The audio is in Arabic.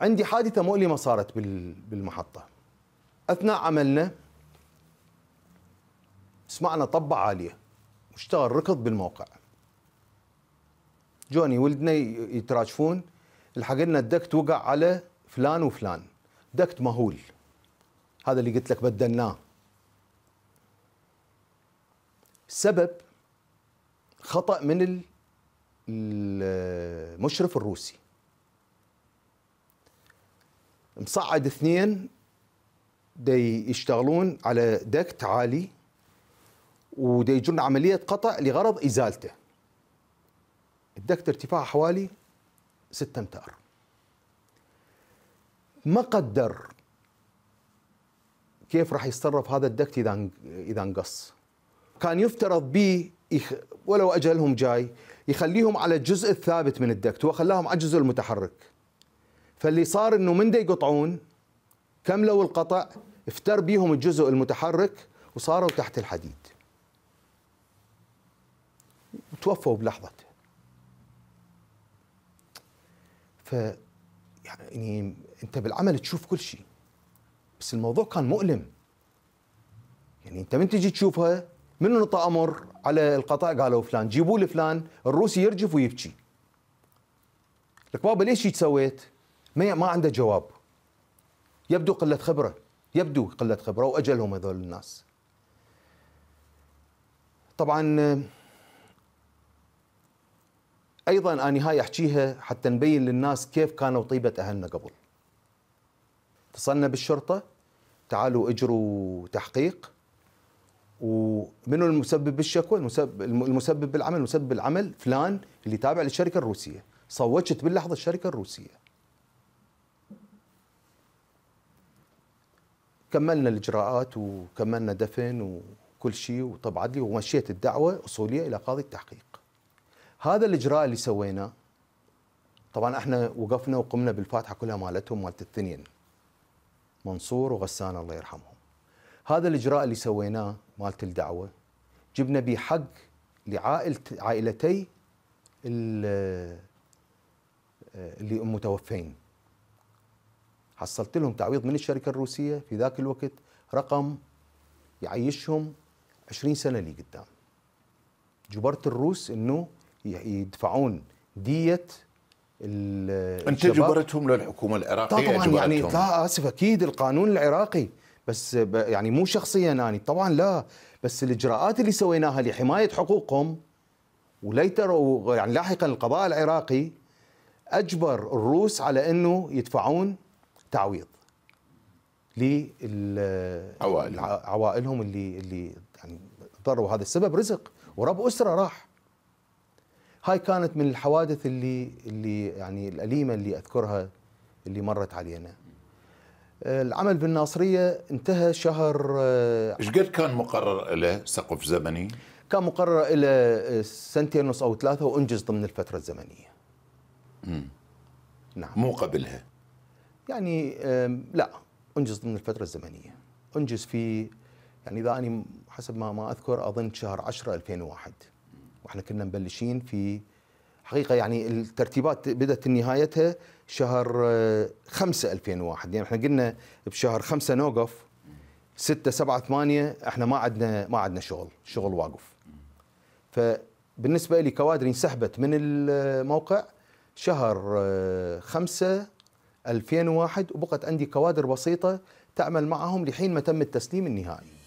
عندي حادثه مؤلمه صارت بالمحطه اثناء عملنا سمعنا طبه عاليه واشتغل ركض بالموقع جوني ولدنا يتراجفون الحق الدكت وقع على فلان وفلان دكت مهول هذا اللي قلت لك بدلناه السبب خطا من المشرف الروسي مصعد اثنين دي يشتغلون على دكت عالي ودي يجرون عملية قطع لغرض إزالته الدكت ارتفاعه حوالي 6 امتار ما قدر كيف راح يتصرف هذا الدكت اذا اذا انقص كان يفترض به يخ... ولو اجلهم جاي يخليهم على الجزء الثابت من الدكت وخلاهم على الجزء المتحرك فاللي صار انه من دا يقطعون كملوا القطع افتر بيهم الجزء المتحرك وصاروا تحت الحديد وتوفوا بلحظته ف يعني, يعني انت بالعمل تشوف كل شيء بس الموضوع كان مؤلم يعني انت من تجي تشوفها من نطى امر على القطاع قالوا فلان جيبوا لي فلان الروسي يرجف ويبكي لك بابا ليش هيك سويت؟ ما ما عنده جواب يبدو قله خبره يبدو قله خبره واجلهم هذول الناس طبعا ايضا انا هاي احكيها حتى نبين للناس كيف كانوا طيبه اهلنا قبل اتصلنا بالشرطه تعالوا اجروا تحقيق ومنو المسبب بالشكوى المسبب, المسبب بالعمل المسبب بالعمل فلان اللي تابع للشركه الروسيه صوتت باللحظه الشركه الروسيه كملنا الاجراءات وكملنا دفن وكل شيء وطب عدلي ومشيت الدعوه اصوليه الى قاضي التحقيق. هذا الاجراء اللي سويناه طبعا احنا وقفنا وقمنا بالفاتحه كلها مالتهم مالت الثنين منصور وغسان الله يرحمهم. هذا الاجراء اللي سويناه مالت الدعوه جبنا به حق لعائله عائلتي آه، اللي متوفين حصلت لهم تعويض من الشركه الروسيه في ذاك الوقت رقم يعيشهم 20 سنه لقدام جبرت الروس انه يدفعون دية انت جبرتهم للحكومه العراقيه طبعا يعني لا اسف اكيد القانون العراقي بس يعني مو شخصيا انا طبعا لا بس الاجراءات اللي سويناها لحمايه حقوقهم وليتروا يعني لاحقا القضاء العراقي اجبر الروس على انه يدفعون تعويض لعوائلهم عوائلهم اللي اللي يعني ضروا هذا السبب رزق ورب اسره راح هاي كانت من الحوادث اللي اللي يعني الاليمه اللي اذكرها اللي مرت علينا العمل بالناصريه انتهى شهر آه، ايش قد كان مقرر له سقف زمني؟ كان مقرر الى آه، سنتين ونص او ثلاثه وانجز ضمن الفتره الزمنيه. امم نعم مو قبلها يعني لا انجز ضمن الفتره الزمنيه انجز في يعني اذا اني حسب ما ما اذكر اظن شهر 10 2001 واحنا كنا مبلشين في حقيقه يعني الترتيبات بدات نهايتها شهر 5 آه، 2001 يعني احنا قلنا بشهر 5 نوقف 6 7 8 احنا ما عندنا ما عندنا شغل شغل واقف فبالنسبه لي كوادري انسحبت من الموقع شهر 5 آه، 2001 وبقت عندي كوادر بسيطة تعمل معهم لحين ما تم التسليم النهائي